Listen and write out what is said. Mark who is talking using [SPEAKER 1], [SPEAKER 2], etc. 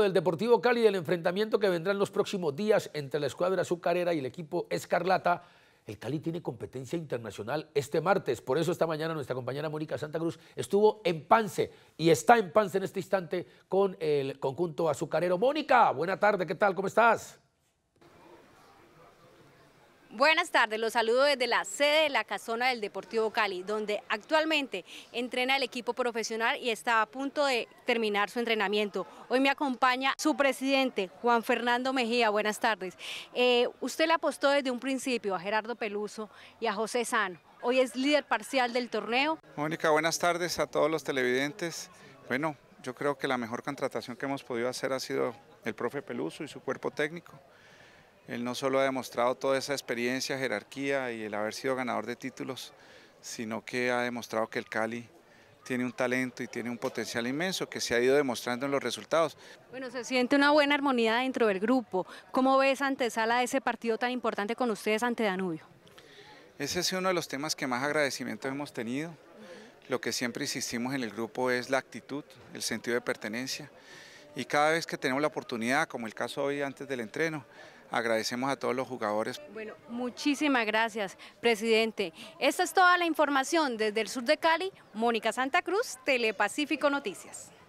[SPEAKER 1] del Deportivo Cali del enfrentamiento que vendrá en los próximos días entre la escuadra azucarera y el equipo escarlata, el Cali tiene competencia internacional este martes. Por eso esta mañana nuestra compañera Mónica Santa Cruz estuvo en Pance y está en Pance en este instante con el conjunto azucarero. Mónica, buena tarde, ¿qué tal? ¿Cómo estás?
[SPEAKER 2] Buenas tardes, los saludo desde la sede de la casona del Deportivo Cali, donde actualmente entrena el equipo profesional y está a punto de terminar su entrenamiento. Hoy me acompaña su presidente, Juan Fernando Mejía, buenas tardes. Eh, usted le apostó desde un principio a Gerardo Peluso y a José Sano, hoy es líder parcial del torneo.
[SPEAKER 3] Mónica, buenas tardes a todos los televidentes. Bueno, yo creo que la mejor contratación que hemos podido hacer ha sido el profe Peluso y su cuerpo técnico. Él no solo ha demostrado toda esa experiencia, jerarquía y el haber sido ganador de títulos, sino que ha demostrado que el Cali tiene un talento y tiene un potencial inmenso que se ha ido demostrando en los resultados.
[SPEAKER 2] Bueno, se siente una buena armonía dentro del grupo. ¿Cómo ves antesala ese partido tan importante con ustedes ante Danubio?
[SPEAKER 3] Ese es uno de los temas que más agradecimiento hemos tenido. Lo que siempre insistimos en el grupo es la actitud, el sentido de pertenencia y cada vez que tenemos la oportunidad, como el caso hoy antes del entreno, agradecemos a todos los jugadores.
[SPEAKER 2] Bueno, muchísimas gracias, presidente. Esta es toda la información desde el sur de Cali. Mónica Santa Cruz, Telepacífico Noticias.